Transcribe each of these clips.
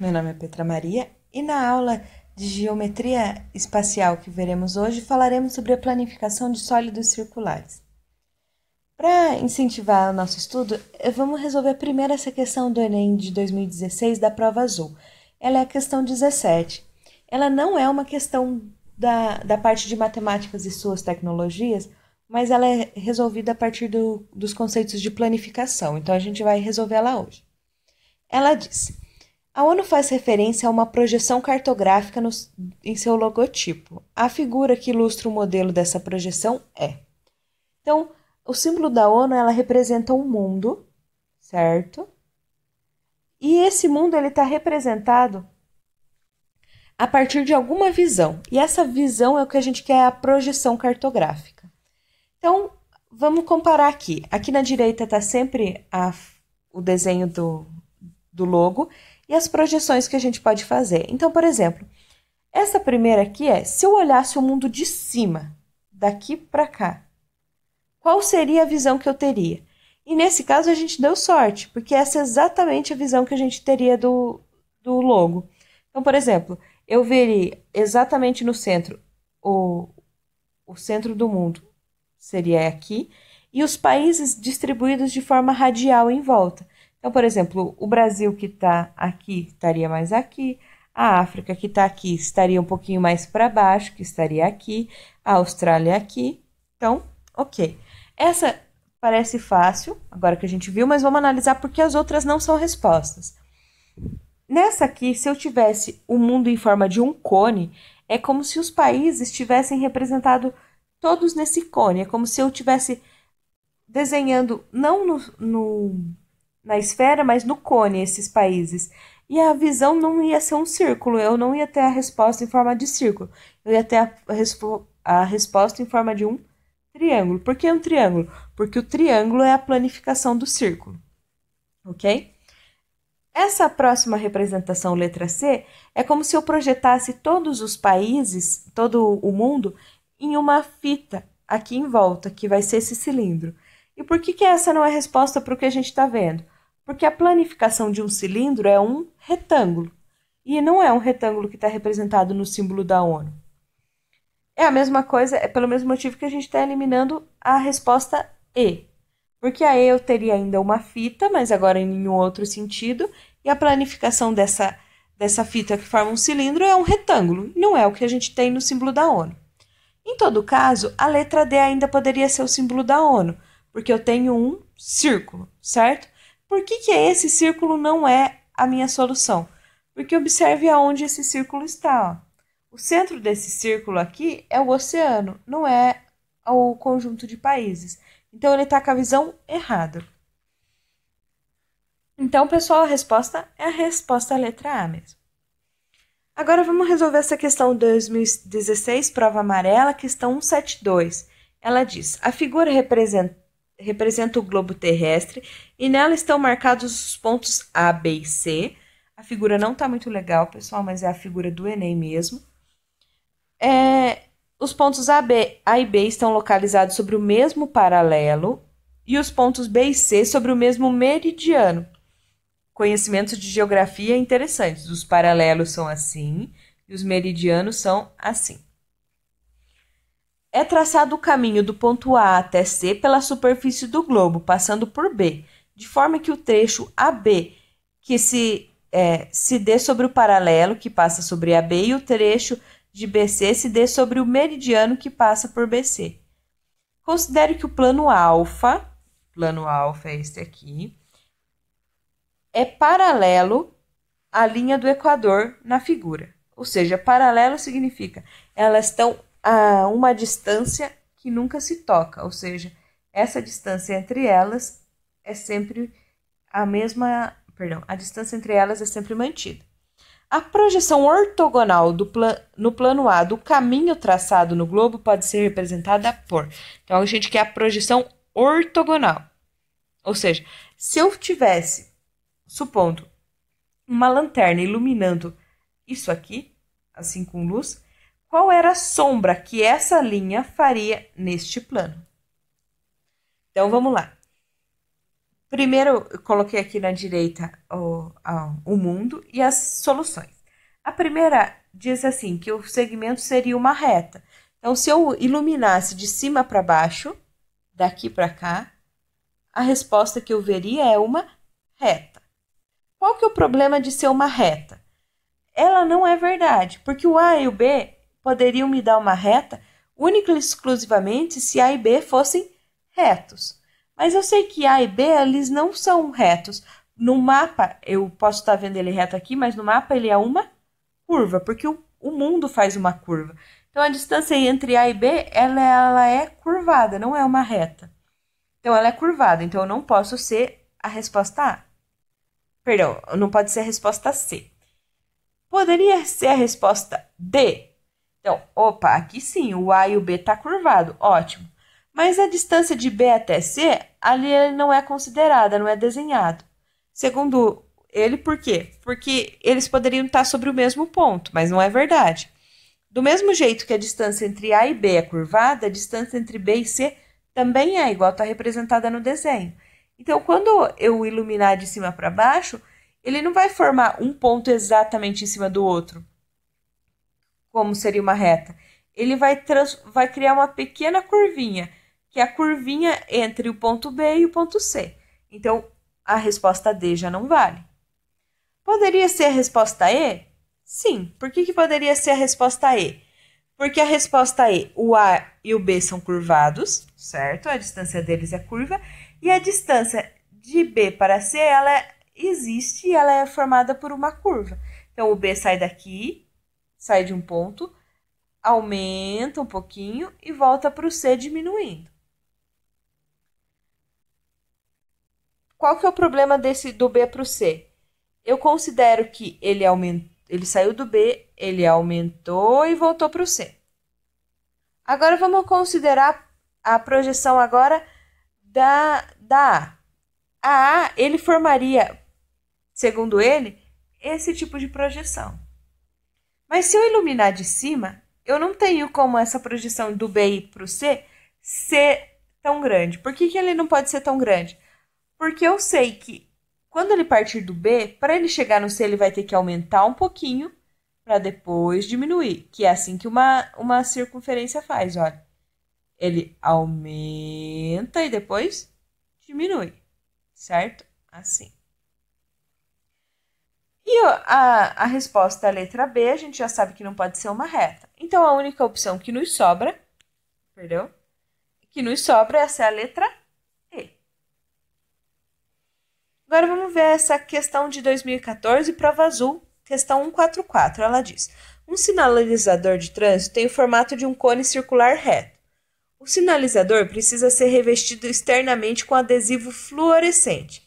meu nome é Petra Maria e na aula de geometria espacial que veremos hoje falaremos sobre a planificação de sólidos circulares. Para incentivar o nosso estudo, eh, vamos resolver primeiro essa questão do Enem de 2016 da prova azul. Ela é a questão 17. Ela não é uma questão da, da parte de matemáticas e suas tecnologias, mas ela é resolvida a partir do, dos conceitos de planificação, então a gente vai resolver ela hoje. Ela diz. A ONU faz referência a uma projeção cartográfica no, em seu logotipo. A figura que ilustra o modelo dessa projeção é. Então, o símbolo da ONU ela representa um mundo, certo? E esse mundo ele está representado a partir de alguma visão. E essa visão é o que a gente quer é a projeção cartográfica. Então, vamos comparar aqui. Aqui na direita está sempre a, o desenho do, do logo e as projeções que a gente pode fazer. Então, por exemplo, essa primeira aqui é: se eu olhasse o mundo de cima, daqui para cá, qual seria a visão que eu teria? E nesse caso a gente deu sorte, porque essa é exatamente a visão que a gente teria do, do logo. Então, por exemplo, eu veria exatamente no centro o, o centro do mundo seria aqui, e os países distribuídos de forma radial em volta. Então, por exemplo, o Brasil que está aqui estaria mais aqui, a África que está aqui estaria um pouquinho mais para baixo, que estaria aqui, a Austrália aqui. Então, ok. Essa parece fácil, agora que a gente viu, mas vamos analisar porque as outras não são respostas. Nessa aqui, se eu tivesse o mundo em forma de um cone, é como se os países tivessem representado todos nesse cone. É como se eu tivesse desenhando, não no, no na esfera, mas no cone, esses países. E a visão não ia ser um círculo, eu não ia ter a resposta em forma de círculo. Eu ia ter a, respo a resposta em forma de um triângulo. Por que um triângulo? Porque o triângulo é a planificação do círculo. Ok? Essa próxima representação, letra C, é como se eu projetasse todos os países, todo o mundo, em uma fita aqui em volta, que vai ser esse cilindro. E por que, que essa não é a resposta para o que a gente está vendo? Porque a planificação de um cilindro é um retângulo. E não é um retângulo que está representado no símbolo da ONU. É a mesma coisa, é pelo mesmo motivo que a gente está eliminando a resposta E. Porque a E eu teria ainda uma fita, mas agora em nenhum outro sentido, e a planificação dessa, dessa fita que forma um cilindro é um retângulo, não é o que a gente tem no símbolo da ONU. Em todo caso, a letra D ainda poderia ser o símbolo da ONU, porque eu tenho um círculo, certo? Por que, que esse círculo não é a minha solução? Porque observe aonde esse círculo está. Ó. O centro desse círculo aqui é o oceano, não é o conjunto de países. Então, ele está com a visão errada. Então, pessoal, a resposta é a resposta letra A mesmo. Agora vamos resolver essa questão 2016, prova amarela, questão 172. Ela diz: a figura representa representa o globo terrestre e nela estão marcados os pontos A, B e C. A figura não está muito legal, pessoal, mas é a figura do Enem mesmo. É, os pontos A, B, A e B estão localizados sobre o mesmo paralelo e os pontos B e C sobre o mesmo meridiano. Conhecimentos de geografia é interessantes. Os paralelos são assim e os meridianos são assim. É traçado o caminho do ponto A até C pela superfície do globo, passando por B, de forma que o trecho AB que se, é, se dê sobre o paralelo que passa sobre AB e o trecho de BC se dê sobre o meridiano que passa por BC. Considere que o plano alfa, plano alfa é este aqui, é paralelo à linha do equador na figura. Ou seja, paralelo significa elas estão a uma distância que nunca se toca, ou seja, essa distância entre elas é sempre a mesma, perdão, a distância entre elas é sempre mantida. A projeção ortogonal do plan, no plano A do caminho traçado no globo pode ser representada por. Então a gente quer a projeção ortogonal. Ou seja, se eu tivesse, supondo, uma lanterna iluminando isso aqui, assim com luz, qual era a sombra que essa linha faria neste plano. Então vamos lá. Primeiro, eu coloquei aqui na direita o, o mundo e as soluções. A primeira diz assim que o segmento seria uma reta. Então, se eu iluminasse de cima para baixo, daqui para cá, a resposta que eu veria é uma reta. Qual que é o problema de ser uma reta? Ela não é verdade, porque o A e o B poderiam me dar uma reta única e exclusivamente se A e B fossem retos. Mas eu sei que A e B eles não são retos. No mapa, eu posso estar vendo ele reto aqui, mas no mapa ele é uma curva, porque o, o mundo faz uma curva. Então a distância entre A e B ela, ela é curvada, não é uma reta. Então ela é curvada, então eu não posso ser a resposta A. Perdão, não pode ser a resposta C. Poderia ser a resposta D, então, opa, aqui sim, o A e o B tá curvado, ótimo. Mas a distância de B até C, ali ele não é considerada, não é desenhado. Segundo ele, por quê? Porque eles poderiam estar sobre o mesmo ponto, mas não é verdade. Do mesmo jeito que a distância entre A e B é curvada, a distância entre B e C também é igual, está representada no desenho. Então, quando eu iluminar de cima para baixo, ele não vai formar um ponto exatamente em cima do outro como seria uma reta. Ele vai, trans, vai criar uma pequena curvinha, que é a curvinha entre o ponto B e o ponto C. Então, a resposta D já não vale. Poderia ser a resposta E? Sim. Por que, que poderia ser a resposta E? Porque a resposta E, o A e o B são curvados, certo? A distância deles é curva. E a distância de B para C, ela existe e ela é formada por uma curva. Então, o B sai daqui sai de um ponto, aumenta um pouquinho e volta para o C diminuindo. Qual que é o problema desse do B para o C? Eu considero que ele aumentou, ele saiu do B, ele aumentou e voltou para o C. Agora vamos considerar a projeção agora da, da A. A, ele formaria, segundo ele, esse tipo de projeção. Mas se eu iluminar de cima, eu não tenho como essa projeção do BI para o C ser tão grande. Por que, que ele não pode ser tão grande? Porque eu sei que quando ele partir do B, para ele chegar no C, ele vai ter que aumentar um pouquinho para depois diminuir, que é assim que uma, uma circunferência faz, olha. Ele aumenta e depois diminui, certo? Assim. E a, a resposta à é letra B, a gente já sabe que não pode ser uma reta. Então, a única opção que nos sobra, perdão, que nos sobra, essa é a letra E. Agora, vamos ver essa questão de 2014, prova azul, questão 144. Ela diz, um sinalizador de trânsito tem o formato de um cone circular reto. O sinalizador precisa ser revestido externamente com adesivo fluorescente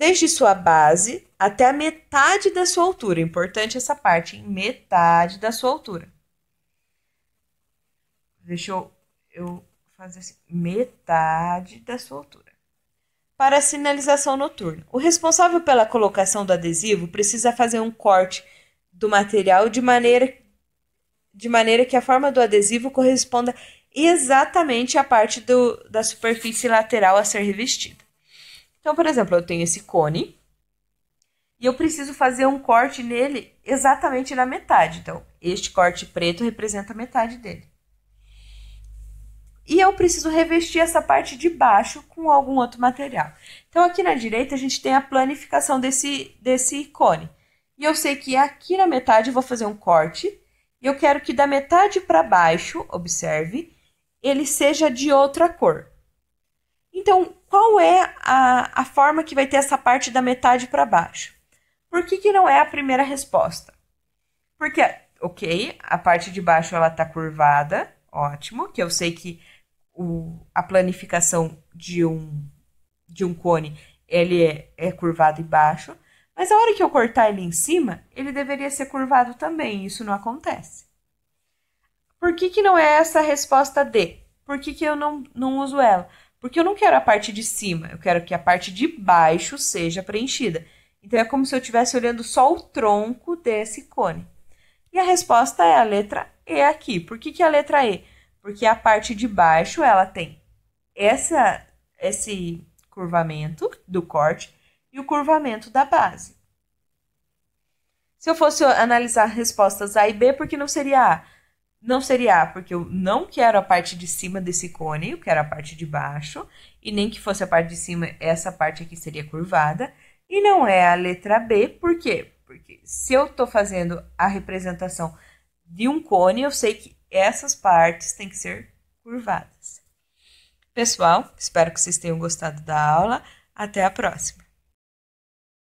desde sua base até a metade da sua altura. Importante essa parte, hein? metade da sua altura. Deixa eu, eu fazer assim, metade da sua altura. Para a sinalização noturna. O responsável pela colocação do adesivo precisa fazer um corte do material de maneira, de maneira que a forma do adesivo corresponda exatamente à parte do, da superfície lateral a ser revestida. Então, por exemplo, eu tenho esse cone e eu preciso fazer um corte nele exatamente na metade. Então, este corte preto representa a metade dele. E eu preciso revestir essa parte de baixo com algum outro material. Então, aqui na direita, a gente tem a planificação desse, desse cone. E eu sei que aqui na metade eu vou fazer um corte. E eu quero que da metade para baixo, observe, ele seja de outra cor. Então, qual é a, a forma que vai ter essa parte da metade para baixo? Por que, que não é a primeira resposta? Porque, ok, a parte de baixo ela está curvada, ótimo, que eu sei que o, a planificação de um, de um cone ele é, é curvado embaixo, mas a hora que eu cortar ele em cima, ele deveria ser curvado também, isso não acontece. Por que, que não é essa a resposta D? Por que, que eu não, não uso ela? Porque eu não quero a parte de cima, eu quero que a parte de baixo seja preenchida. Então é como se eu estivesse olhando só o tronco desse cone. E a resposta é a letra E aqui. Por que, que a letra E? Porque a parte de baixo ela tem essa, esse curvamento do corte e o curvamento da base. Se eu fosse analisar respostas A e B, por que não seria A? não seria A, porque eu não quero a parte de cima desse cone, eu quero a parte de baixo, e nem que fosse a parte de cima, essa parte aqui seria curvada. E não é a letra B, por quê? Porque se eu estou fazendo a representação de um cone, eu sei que essas partes têm que ser curvadas. Pessoal, espero que vocês tenham gostado da aula. Até a próxima!